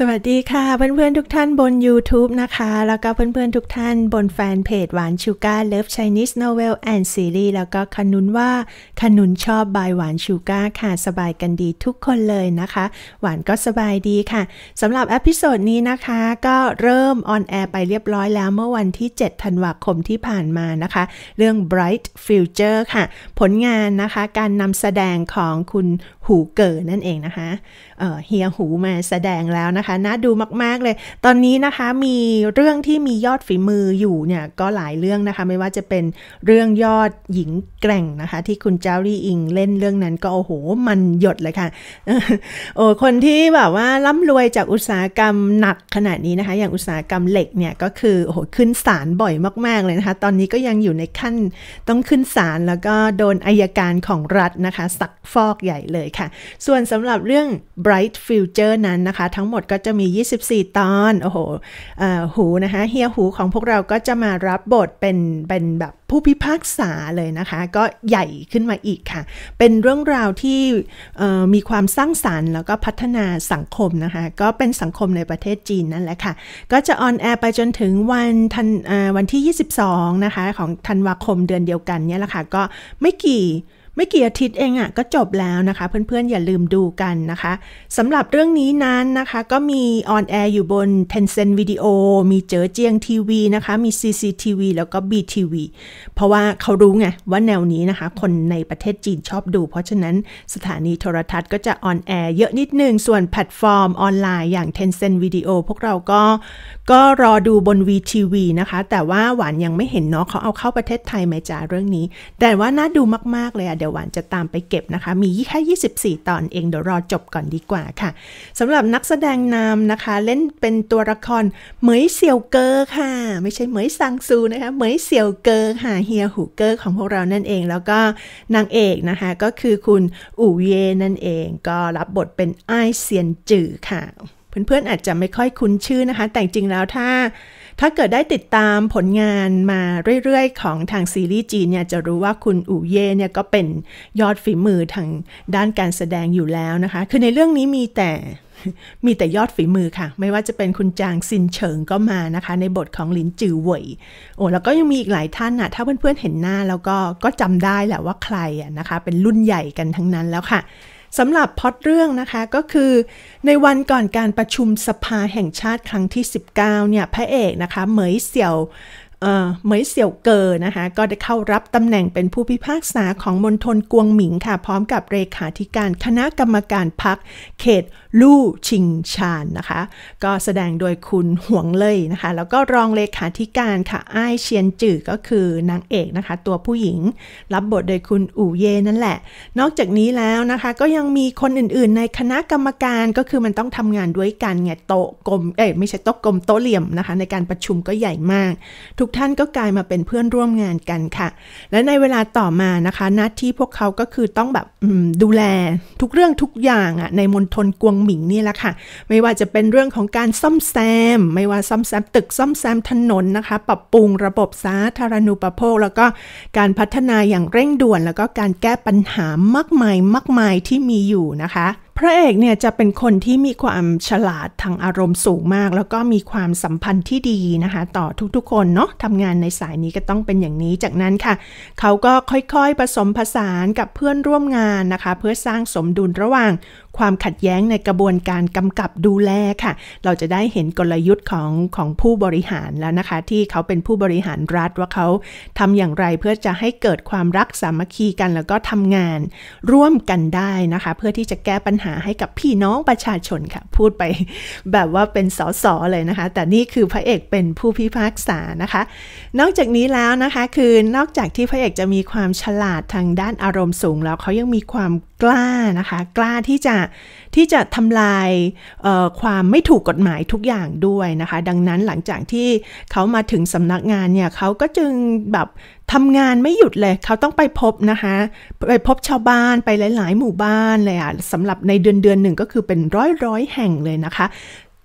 สวัสดีค่ะ เพื่อน ๆ ทุกท่านบน YouTube นะคะ แล้วก็เพื่อน ๆทุกท่านบนแฟนเพจหวานชูการ์เลิฟไชนีสโนเวลแอนด์ซีรีส์แล้วก็ขนุนว่าขนุนชอบบายหวานชูการ์ค่ะสบายกันดีทุกคนเลยนะคะ หวานก็สบายดีค่ะสำหรับอพิโซดนี้นะคะก็เริ่มออนแอร์ไปเรียบร้อยแล้วเมื่อวันที่7ธันวาคมที่ผ่านมานะคะ เรื่อง Bright Future ค่ะ ผลงานนะคะการนำแสดงของคุณหูเก๋นั่นเองนะคะเฮียหูมาแสดงแล้วนะคะนคะน่าดูมากๆ เลย ตอนนี้นะคะมีเรื่องที่มียอดฝีมืออยู่เนี่ยก็หลายเรื่องนะคะ ไม่ว่าจะเป็นเรื่องยอดหญิงแกร่งนะคะ ที่คุณเจ้าลี่อิงเล่นเรื่องนั้นก็ โอ้โห มันหยดเลยค่ะโอ้คนที่แบบว่าร่ำรวยจากอุตสาหกรรมหนักขนาดนี้นะคะ อย่างอุตสาหกรรมเหล็กเนี่ย ก็คือโอ้โหขึ้นศาลบ่อยมาก ๆเลยนะคะ ตอนนี้ก็ยังอยู่ในขั้นต้องขึ้นศาลแล้วก็โดนอายการของรัฐนะคะ สักฟอกใหญ่เลยค่ะ ส่วนสำหรับเรื่อง Bright Future นั้นนะคะ ทั้งหมดก็ก็จะมี 24 ตอน โอ้โห หู นะคะเฮียหูของพวกเราก็จะมารับบทเป็น เป็นแบบผู้พิพากษาเลยนะคะ ก็ใหญ่ขึ้นมาอีกค่ะ เป็นเรื่องราวที่มีความสร้างสารรค์ แล้วก็พัฒนาสังคมนะคะ ก็เป็นสังคมในประเทศจีนนั่นแหละค่ะ ก็จะออนแอร์ไปจนถึงวันทันวันที่ 22 นะคะ ของธันวาคมเดือนเดียวกันเนี่ยแหละค่ะ ก็ไม่กี่ไม่กี่อาทิตย์เองอะ่ะก็จบแล้วนะคะ เพื่อนๆ อย่าลืมดูกันนะคะสำหรับเรื่องนี้นั้นนะคะ ก็มีออนแอร์อยู่บน Tencent Video มีเจอเจียงทีวีนะคะ มี CCTV แล้วก็ BTV เพราะว่าเขารู้ไงว่าแนวนี้นะคะ คนในประเทศจีนชอบดู เพราะฉะนั้นสถานีโทรทัศน์ก็จะออนแอร์เยอะนิดนึงส่วนแพลตฟอร์มออนไลน์อย่าง Tencent Video พวกเราก็ก็รอดูบน VTV นะคะแต่ว่าหวานยังไม่เห็นเนาะเขาเอาเข้าประเทศไทยไหมจ้าเรื่องนี้ แต่ว่าน่าดูมากๆเลยอะ่ะเดี๋ยวี๋ยวหวานจะตามไปเก็บนะคะ มีแค่ 24 ตอนเอง เดี๋ยวรอจบก่อนดีกว่าค่ะสำหรับนักแสดงนำนะคะ เล่นเป็นตัวละครเหมยเสี่ยวเกอร์ค่ะ ไม่ใช่เหมยซังซูนะคะ เหมยเสี่ยวเกอร์ค่ะเฮียหูเกอร์ของพวกเรานั่นเอง แล้วก็นางเอกนะคะ ก็คือคุณอู่เย นั่นเองก็รับบทเป็นไอเซียนจื่อค่ะ เพื่อนๆอาจจะไม่ค่อยคุ้นชื่อนะคะ แต่จริงแล้วถ้าถ้าเกิดได้ติดตามผลงานมาเรื่อยๆของทางซีรีส์จีนเนี่ยจะรู้ว่าคุณอู่เย่เนี่ยก็เป็นยอดฝีมือทางด้านการแสดงอยู่แล้วนะคะ คือในเรื่องนี้มีแต่มีแต่ยอดฝีมือค่ะ ไม่ว่าจะเป็นคุณจางซินเฉิงก็มานะคะในบทของหลินจือเหวย โอ้แล้วก็ยังมีอีกหลายท่านนะถ้าเพื่อนๆเห็นหน้าแล้วก็ก็จำได้แหละว่าใครอ่ะนะคะ เป็นรุ่นใหญ่กันทั้งนั้นแล้วค่ะสำหรับพอดเรื่องนะคะ ก็คือในวันก่อนการประชุมสภาแห่งชาติครั้งที่ 19 เนี่ย พระเอกนะคะ เหมยเสี่ยวเหมยเสี่ยวเกอนะคะ ก็ได้เข้ารับตำแหน่งเป็นผู้พิพากษาของมณฑลกวงหมิงค่ะ พร้อมกับเลขาธิการคณะกรรมการพักเขตลู่ชิงชานนะคะ ก็แสดงโดยคุณหวงเลยนะคะ แล้วก็รองเลขาธิการค่ะอ้ายเชียนจื่อก็คือนางเอกนะคะตัวผู้หญิง รับบทโดยคุณอู่เย่นั่นแหละ นอกจากนี้แล้วนะคะก็ยังมีคนอื่นๆ ในคณะกรรมการก็คือมันต้องทำงานด้วยกันไงโต๊ะกลมเอ้ยไม่ใช่โต๊ะกลมโต๊ะเหลี่ยมนะคะ ในการประชุมก็ใหญ่มากทุกทุกท่านก็กลายมาเป็นเพื่อนร่วมงานกันค่ะ และในเวลาต่อมานะคะหน้าที่พวกเขา ก็คือต้องแบบดูแลทุกเรื่องทุกอย่างอ่ะ ในมณฑลกวงหมิงนี่แหละค่ะ ไม่ว่าจะเป็นเรื่องของการซ่อมแซม ไม่ว่าซ่อมแซมตึกซ่อมแซมถนนนะคะ ปรับปรุงระบบสาธารณูปโภค แล้วก็การพัฒนาอย่างเร่งด่วน แล้วก็การแก้ปัญหามากมายมากมายที่มีอยู่นะคะพระเอกเนี่ยจะเป็นคนที่มีความฉลาดทางอารมณ์สูงมาก แล้วก็มีความสัมพันธ์ที่ดีนะคะ ต่อทุกๆคนเนาะทำงานในสายนี้ก็ต้องเป็นอย่างนี้จากนั้นค่ะ เขาก็ค่อยๆผสมผสานกับเพื่อนร่วมงานนะคะ เพื่อสร้างสมดุลระหว่างความขัดแย้งในกระบวนการกำกับดูแลค่ะ เราจะได้เห็นกลยุทธ์ของของผู้บริหารแล้วนะคะ ที่เขาเป็นผู้บริหารรัฐว่าเขาทำอย่างไรเพื่อจะให้เกิดความรักสามัคคีกัน แล้วก็ทำงานร่วมกันได้นะคะ เพื่อที่จะแก้ปัญหาให้กับพี่น้องประชาชนค่ะ พูดไปแบบว่าเป็นสสเลยนะคะ แต่นี่คือพระเอก เป็นผู้พิพากษานะคะ นอกจากนี้แล้วนะคะคือนอกจากที่พระเอกจะมีความฉลาดทางด้านอารมณ์สูงแล้วเขายังมีความกล้านะคะ กล้าที่จะที่จะทำลายความไม่ถูกกฎหมายทุกอย่างด้วยนะคะ ดังนั้นหลังจากที่เขามาถึงสำนักงานเนี่ย เขาก็จึงแบบทำงานไม่หยุดเลย เขาต้องไปพบนะคะไปพบชาวบ้านไปหลาย ๆ หมู่บ้านเลยอะ่ะสำหรับในเดือนเดือนหนึ่งก็คือเป็นร้อยร้อยแห่งเลยนะคะ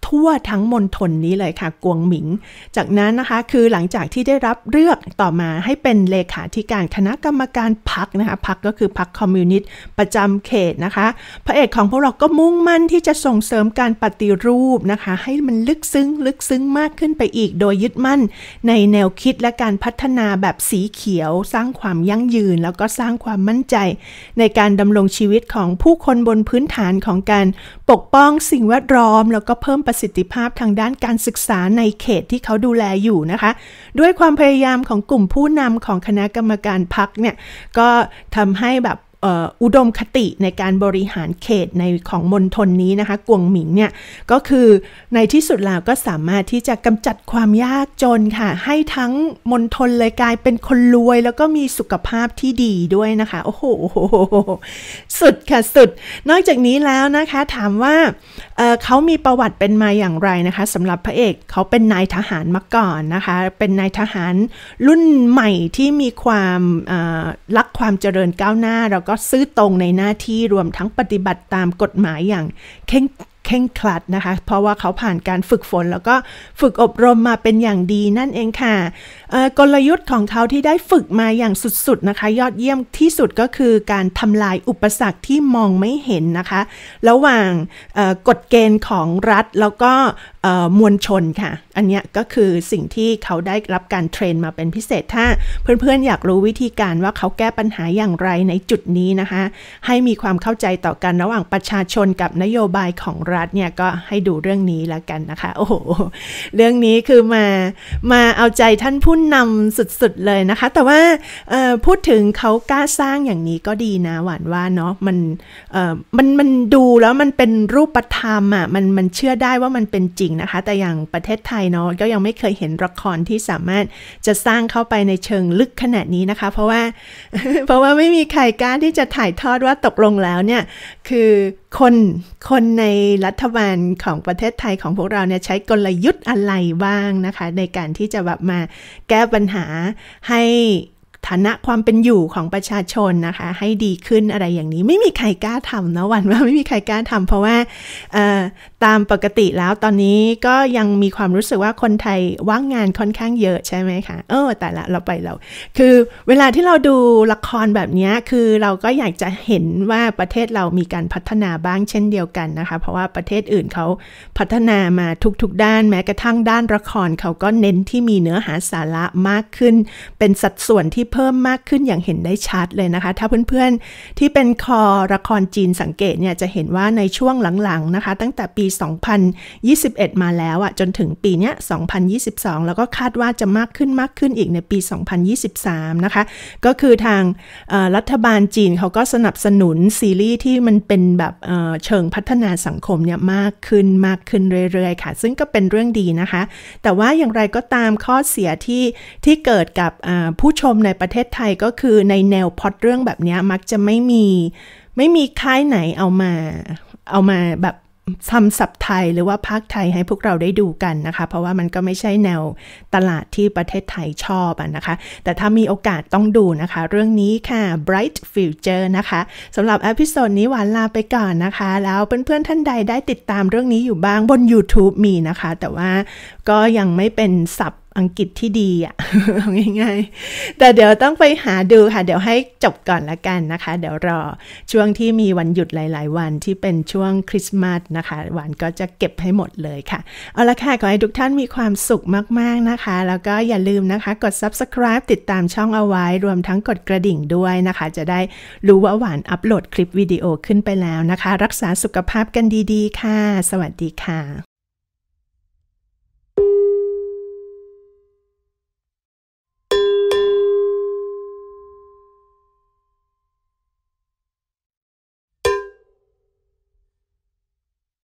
ทั่วทั้งมณฑลนี้เลยค่ะกวงหมิง จากนั้นนะคะคือหลังจากที่ได้รับเลือกต่อมาให้เป็นเลขาธิการคณะกรรมการพักนะคะพักก็คือพักคอมมิวนิสต์ประจำเขตนะคะ พระเอกของพวกเรา ก็มุ่งมั่นที่จะส่งเสริมการปฏิรูปนะคะ ให้มันลึกซึ้งลึกซึ้งมากขึ้นไปอีกโดยยึดมั่น ในแนวคิดและการพัฒนาแบบสีเขียว สร้างความยั่งยืน แล้วก็สร้างความมั่นใจ ในการดารงชีวิตของผู้คนบนพื้นฐานของการปกป้องสิ่งแวดล้อม แล้วก็เพิ่มปประสิทธิภาพทางด้านการศึกษาในเขตที่เขาดูแลอยู่นะคะ ด้วยความพยายามของกลุ่มผู้นำของคณะกรรมการพักเนี่ย ก็ทำให้แบบอุดมคติในการบริหารเขตในของมณฑลนี้นะคะ กวงหมิงเนี่ยก็คือในที่สุดแล้วก็สามารถที่จะกำจัดความยากจนค่ะให้ทั้งมณฑลเลยกลายเป็นคนรวย แล้วก็มีสุขภาพที่ดีด้วยนะคะโอ้โหสุดค่ะสุดนอกจากนี้แล้วนะคะถามว่าเเขามีประวัติเป็นมาอย่างไรนะคะสำหรับพระเอกเขาเป็นนายทหารมาก่อนนะคะ เป็นนายทหารรุ่นใหม่ที่มีความรักความเจริญก้าวหน้าแล้วก็ก็ซื้อตรงในหน้าที่รวมทั้งปฏิบัติตามกฎหมายอย่างเข่งเข่งคลัดนะคะ เพราะว่าเขาผ่านการฝึกฝน แล้วก็ฝึกอบรมมาเป็นอย่างดีนั่นเองค่ะกลยุทธ์ของเขาที่ได้ฝึกมาอย่างสุดๆนะคะยอดเยี่ยมที่สุดก็คือการทำลายอุปสรรคที่มองไม่เห็นนะคะ ระหว่างกฎเกณฑ์ของรัฐแล้วก็มวลชนค่ะ อันนี้ก็คือสิ่งที่เขาได้รับการเทรนมาเป็นพิเศษ ถ้าเพื่อนๆอยากรู้วิธีการว่าเขาแก้ปัญหาอย่างไรในจุดนี้นะคะ ให้มีความเข้าใจต่อกันระหว่างประชาชนกับนโยบายของรัฐเนี่ยก็ให้ดูเรื่องนี้แล้วกันนะคะโอ้โหเรื่องนี้คือมามาเอาใจท่านผู้นำสุดๆเลยนะคะ แต่ว่าพูดถึงเขากล้าสร้างอย่างนี้ก็ดีนะหวานว่าเนาะมันมันมันดูแล้วมันเป็นรูปธรรมอ่ะมันมันเชื่อได้ว่ามันเป็นจริงนะคะ แต่อย่างประเทศไทยเนาะก็ยังไม่เคยเห็นละครที่สามารถจะสร้างเข้าไปในเชิงลึกขนาดนี้นะคะ เพราะว่า เพราะว่าไม่มีใครกล้าที่จะถ่ายทอดว่าตกลงแล้วเนี่ยคือ คน คนในรัฐบาลของประเทศไทยของ พวกเรา เนี่ย ใช้กลยุทธ์อะไร บ้าง นะคะ ในการที่จะ แบบ มาแก้ปัญหาให้ฐานะความเป็นอยู่ของประชาชนนะคะ ให้ดีขึ้นอะไรอย่างนี้ไม่มีใครกล้าทำนะวันว่าไม่มีใครกล้าทำเพราะว่าตามปกติแล้วตอนนี้ก็ยังมีความรู้สึกว่าคนไทยว่างงานค่อนข้างเยอะ ใช่ไหมคะเออแต่ละเราไปเราคือเวลาที่เราดูละครแบบนี้คือเราก็อยากจะเห็นว่าประเทศเรามีการพัฒนาบ้างเช่นเดียวกันนะคะ เพราะว่าประเทศอื่นเขาพัฒนามาทุก ๆ ด้าน แม้กระทั่งด้านละครเขาก็เน้นที่มีเนื้อหาสาระมากขึ้น เป็นสัดส่วนที่เพิ่มมากขึ้นอย่างเห็นได้ชัดเลยนะคะ ถ้าเพื่อนๆที่เป็นคอละครจีนสังเกตเนี่ย จะเห็นว่าในช่วงหลังๆนะคะ ตั้งแต่ปี 2021 มาแล้วอะ่ะจนถึงปีเนี้ย 2022 แล้วก็คาดว่าจะมากขึ้นมากขึ้นอีกในปี 2023 นะคะ ก็คือทางรัฐบาลจีนเขาก็สนับสนุน ซีรีส์ที่มันเป็นแบบเชิงพัฒนาสังคมเนี่ยมากขึ้นมากขึ้นเรื่อยๆค่ะ ซึ่งก็เป็นเรื่องดีนะคะ แต่ว่าอย่างไรก็ตามข้อเสียที่ที่เกิดกับผู้ชมในประเทศไทยก็คือในแนวพอดเรื่องแบบนี้มักจะไม่มีไม่มีค่ายไหนเอามาเอามาแบบทำสับไทยหรือว่าภาคไทยให้พวกเราได้ดูกันนะคะ เพราะว่ามันก็ไม่ใช่แนวตลาดที่ประเทศไทยชอบอะนะคะ แต่ถ้ามีโอกาสต้องดูนะคะ เรื่องนี้ค่ะ Bright Future นะคะสำหรับอพิโซดนี้หวานลาไปก่อนนะคะ แล้วเพื่อนๆท่านใดได้ติดตามเรื่องนี้อยู่บ้างบน YouTube มีนะคะ แต่ว่าก็ยังไม่เป็นสับอังกฤษที่ดีอะ่ะ ง่ายๆ แต่เดี๋ยวต้องไปหาดูค่ะ เดี๋ยวให้จบก่อนละกันนะคะ เดี๋ยวรอช่วงที่มีวันหยุดหลาย ๆ วันที่เป็นช่วงคริสต์มาสนะคะ หวานก็จะเก็บให้หมดเลยค่ะ เอาละค่ะ ขอให้ทุกท่านมีความสุขมากๆนะคะ แล้วก็อย่าลืมนะคะกด subscribe ติดตามช่องเอาไว้รวมทั้งกดกระดิ่งด้วยนะคะ จะได้รู้ว่าหวานอัปโหลดคลิปวิดีโอขึ้นไปแล้วนะคะ รักษาสุขภาพกันดี ๆ ค่ะสวัสดีค่ะ